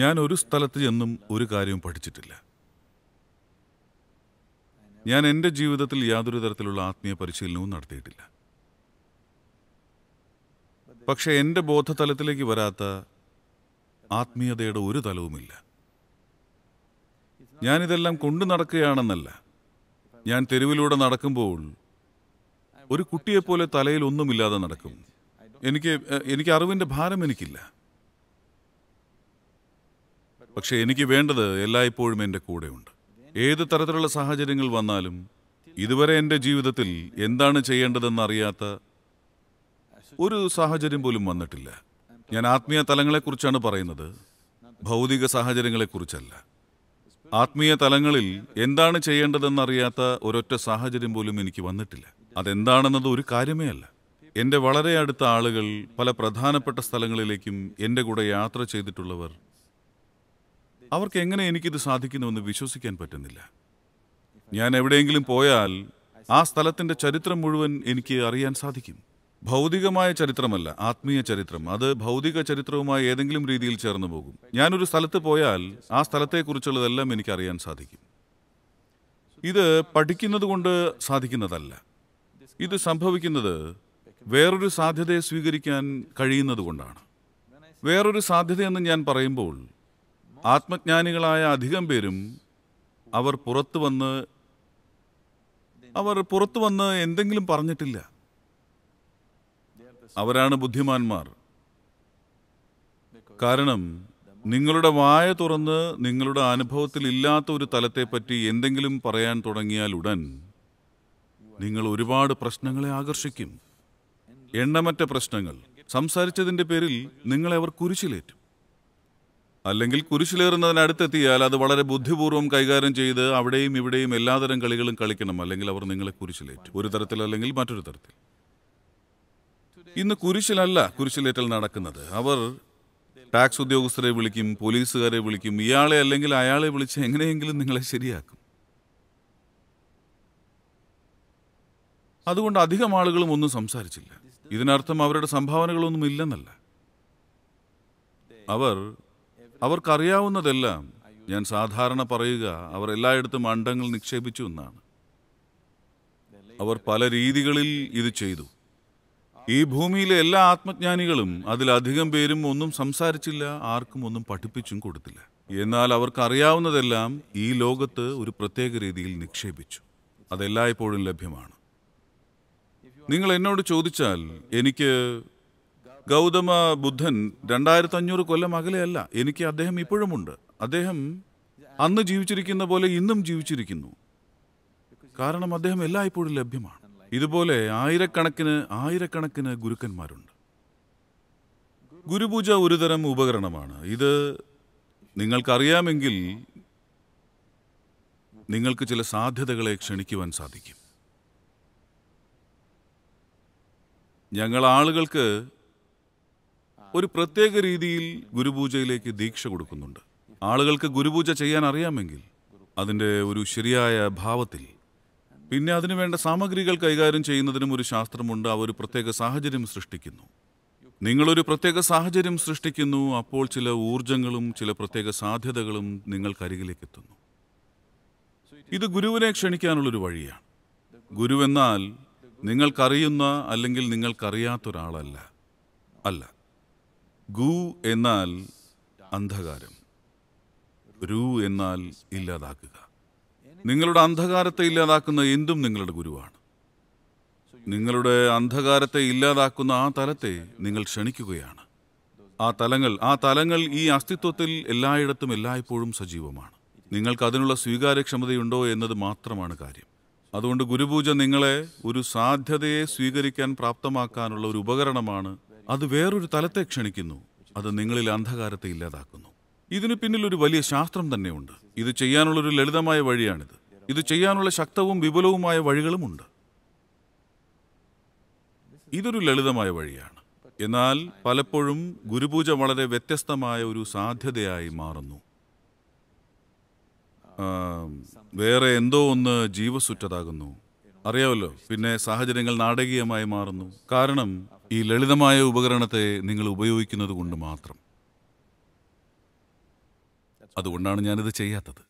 ഞാൻ ഒരു സ്ഥലത്ത് ചെന്നും ഒരു കാര്യവും പഠിച്ചിട്ടില്ല ഞാൻ എൻ്റെ ജീവിതത്തിൽ യാതൊരു തരത്തിലുള്ള ആത്മീയ പരിശീലനവും നടത്തിയിട്ടില്ല പക്ഷെ എൻ്റെ ബോധതലത്തിലേക്ക് വരാത്ത ആത്മീയതയുടെ ഒരു തലവുമില്ല ഞാനിതെല്ലാം കൊണ്ടു നടക്കുകയാണെന്നല്ല ഞാൻ തെരുവിലൂടെ നടക്കുമ്പോൾ ഒരു കുട്ടിയെപ്പോലെ തലയിൽ ഒന്നുമില്ലാതെ നടക്കും എനിക്ക് എനിക്ക് അറിവിൻ്റെ ഭാരം എനിക്കില്ല പക്ഷേ എനിക്ക് വേണ്ടത് എല്ലായ്പ്പോഴും എൻ്റെ കൂടെയുണ്ട് ഏത് തരത്തിലുള്ള സാഹചര്യങ്ങൾ വന്നാലും ഇതുവരെ എൻ്റെ ജീവിതത്തിൽ എന്താണ് ചെയ്യേണ്ടതെന്ന് അറിയാത്ത ഒരു സാഹചര്യം പോലും വന്നിട്ടില്ല ഞാൻ ആത്മീയ തലങ്ങളെക്കുറിച്ചാണ് പറയുന്നത് ഭൗതിക സാഹചര്യങ്ങളെക്കുറിച്ചല്ല ആത്മീയ തലങ്ങളിൽ എന്താണ് ചെയ്യേണ്ടതെന്നറിയാത്ത ഒരൊറ്റ സാഹചര്യം പോലും എനിക്ക് വന്നിട്ടില്ല അതെന്താണെന്നത് ഒരു കാര്യമേ അല്ല എൻ്റെ വളരെ അടുത്ത ആളുകൾ പല പ്രധാനപ്പെട്ട സ്ഥലങ്ങളിലേക്കും എൻ്റെ കൂടെ യാത്ര ചെയ്തിട്ടുള്ളവർ അവർക്ക് എങ്ങനെ എനിക്കിത് സാധിക്കുന്നുവെന്ന് വിശ്വസിക്കാൻ പറ്റുന്നില്ല ഞാൻ എവിടെയെങ്കിലും പോയാൽ ആ സ്ഥലത്തിൻ്റെ ചരിത്രം മുഴുവൻ എനിക്ക് അറിയാൻ സാധിക്കും ഭൗതികമായ ചരിത്രമല്ല ആത്മീയ ചരിത്രം അത് ഭൗതിക ചരിത്രവുമായി ഏതെങ്കിലും രീതിയിൽ ചേർന്നു പോകും ഞാനൊരു സ്ഥലത്ത് പോയാൽ ആ സ്ഥലത്തെക്കുറിച്ചുള്ളതെല്ലാം എനിക്ക് അറിയാൻ സാധിക്കും ഇത് പഠിക്കുന്നത് കൊണ്ട് സാധിക്കുന്നതല്ല ഇത് സംഭവിക്കുന്നത് വേറൊരു സാധ്യതയെ സ്വീകരിക്കാൻ കഴിയുന്നതുകൊണ്ടാണ് വേറൊരു സാധ്യതയെന്ന് ഞാൻ പറയുമ്പോൾ ആത്മജ്ഞാനികളായ അധികം പേരും അവർ പുറത്തു വന്ന് അവർ പുറത്തു വന്ന് എന്തെങ്കിലും പറഞ്ഞിട്ടില്ല അവരാണ് ബുദ്ധിമാന്മാർ കാരണം നിങ്ങളുടെ വായ തുറന്ന് നിങ്ങളുടെ അനുഭവത്തിൽ ഇല്ലാത്ത ഒരു തലത്തെപ്പറ്റി എന്തെങ്കിലും പറയാൻ തുടങ്ങിയാൽ ഉടൻ നിങ്ങൾ ഒരുപാട് പ്രശ്നങ്ങളെ ആകർഷിക്കും എണ്ണമറ്റ പ്രശ്നങ്ങൾ സംസാരിച്ചതിൻ്റെ പേരിൽ നിങ്ങളെ അവർ കുരിശിലേറ്റും അല്ലെങ്കിൽ കുരിശിലേറുന്നതിനടുത്തെത്തിയാൽ അത് വളരെ ബുദ്ധിപൂർവ്വം കൈകാര്യം ചെയ്ത് അവിടെയും ഇവിടെയും എല്ലാതരം കളികളും കളിക്കണം അല്ലെങ്കിൽ അവർ നിങ്ങളെ കുരിശിലേറ്റും ഒരു തരത്തിൽ അല്ലെങ്കിൽ മറ്റൊരു തരത്തിൽ ഇന്ന് കുരിശിലല്ല കുരിശിലേറ്റൽ നടക്കുന്നത് അവർ ടാക്സ് ഉദ്യോഗസ്ഥരെ വിളിക്കും പോലീസുകാരെ വിളിക്കും ഇയാളെ അല്ലെങ്കിൽ അയാളെ വിളിച്ച് എങ്ങനെയെങ്കിലും നിങ്ങളെ ശരിയാക്കും അതുകൊണ്ട് അധികം ആളുകളും ഒന്നും സംസാരിച്ചില്ല ഇതിനർത്ഥം അവരുടെ സംഭാവനകളൊന്നും ഇല്ലെന്നല്ല അവർ അവർക്കറിയാവുന്നതെല്ലാം ഞാൻ സാധാരണ പറയുക അവർ എല്ലായിടത്തും അണ്ടങ്ങൾ നിക്ഷേപിച്ചു എന്നാണ് അവർ പല രീതികളിൽ ഇത് ചെയ്തു ഈ ഭൂമിയിലെ എല്ലാ ആത്മജ്ഞാനികളും അതിലധികം പേരും ഒന്നും സംസാരിച്ചില്ല ആർക്കും ഒന്നും പഠിപ്പിച്ചും കൊടുത്തില്ല എന്നാൽ അവർക്കറിയാവുന്നതെല്ലാം ഈ ലോകത്ത് ഒരു പ്രത്യേക രീതിയിൽ നിക്ഷേപിച്ചു അതെല്ലായ്പ്പോഴും ലഭ്യമാണ് നിങ്ങൾ എന്നോട് ചോദിച്ചാൽ എനിക്ക് ഗൗതമ ബുദ്ധൻ രണ്ടായിരത്തി അഞ്ഞൂറ് കൊല്ലം അകലെയല്ല എനിക്ക് അദ്ദേഹം ഇപ്പോഴുമുണ്ട് അദ്ദേഹം അന്ന് ജീവിച്ചിരിക്കുന്ന പോലെ ഇന്നും ജീവിച്ചിരിക്കുന്നു കാരണം അദ്ദേഹം എല്ലായ്പ്പോഴും ലഭ്യമാണ് ഇതുപോലെ ആയിരക്കണക്കിന് ആയിരക്കണക്കിന് ഗുരുക്കന്മാരുണ്ട് ഗുരുപൂജ ഒരുതരം ഉപകരണമാണ് ഇത് നിങ്ങൾക്കറിയാമെങ്കിൽ നിങ്ങൾക്ക് ചില സാധ്യതകളെ ക്ഷണിക്കുവാൻ സാധിക്കും ഞങ്ങൾ ആളുകൾക്ക് ഒരു പ്രത്യേക രീതിയിൽ ഗുരുപൂജയിലേക്ക് ദീക്ഷ കൊടുക്കുന്നുണ്ട് ആളുകൾക്ക് ഗുരുപൂജ ചെയ്യാൻ അറിയാമെങ്കിൽ അതിൻ്റെ ഒരു ശരിയായ ഭാവത്തിൽ പിന്നെ അതിനുവേണ്ട സാമഗ്രികൾ കൈകാര്യം ചെയ്യുന്നതിനും ഒരു ശാസ്ത്രമുണ്ട് അവർ ഒരു പ്രത്യേക സാഹചര്യം സൃഷ്ടിക്കുന്നു നിങ്ങളൊരു പ്രത്യേക സാഹചര്യം സൃഷ്ടിക്കുന്നു അപ്പോൾ ചില ഊർജങ്ങളും ചില പ്രത്യേക സാധ്യതകളും നിങ്ങൾക്കരികിലേക്ക് എത്തുന്നു ഇത് ഗുരുവിനെ ക്ഷണിക്കാനുള്ളൊരു വഴിയാണ് ഗുരുവെന്നാൽ നിങ്ങൾക്കറിയുന്ന അല്ലെങ്കിൽ നിങ്ങൾക്കറിയാത്തൊരാളല്ല അല്ല ഗു എന്നാൽ അന്ധകാരം രു എന്നാൽ ഇല്ലാതാക്കുക നിങ്ങളുടെ അന്ധകാരത്തെ ഇല്ലാതാക്കുന്ന എന്തും നിങ്ങളുടെ ഗുരുവാണ് നിങ്ങളുടെ അന്ധകാരത്തെ ഇല്ലാതാക്കുന്ന ആ തലത്തെ നിങ്ങൾ ക്ഷണിക്കുകയാണ് ആ തലങ്ങൾ ആ തലങ്ങൾ ഈ അസ്തിത്വത്തിൽ എല്ലായിടത്തും എല്ലായ്പ്പോഴും സജീവമാണ് നിങ്ങൾക്ക് അതിനുള്ള സ്വീകാര്യക്ഷമതയുണ്ടോ എന്നത് മാത്രമാണ് കാര്യം അതുകൊണ്ട് ഗുരുപൂജ നിങ്ങളെ ഒരു സാധ്യതയെ സ്വീകരിക്കാൻ പ്രാപ്തമാക്കാനുള്ള ഒരു ഉപകരണമാണ് അത് വേറൊരു തലത്തെ ക്ഷണിക്കുന്നു അത് നിങ്ങളിൽ അന്ധകാരത്തെ ഇല്ലാതാക്കുന്നു ഇതിന് പിന്നിൽ ഒരു വലിയ ശാസ്ത്രം തന്നെയുണ്ട് ഇത് ചെയ്യാനുള്ളൊരു ലളിതമായ വഴിയാണിത് ഇത് ചെയ്യാനുള്ള ശക്തവും വിപുലവുമായ വഴികളുമുണ്ട് ഇതൊരു ലളിതമായ വഴിയാണ് എന്നാൽ പലപ്പോഴും ഗുരുപൂജ വളരെ വ്യത്യസ്തമായ ഒരു സാധ്യതയായി മാറുന്നു വേറെ എന്തോ ഒന്ന് ജീവസുറ്റതാകുന്നു അറിയാമല്ലോ പിന്നെ സാഹചര്യങ്ങൾ നാടകീയമായി മാറുന്നു കാരണം ഈ ലളിതമായ ഉപകരണത്തെ നിങ്ങൾ ഉപയോഗിക്കുന്നത് കൊണ്ട് മാത്രം അതുകൊണ്ടാണ് ഞാനിത് ചെയ്യാത്തത്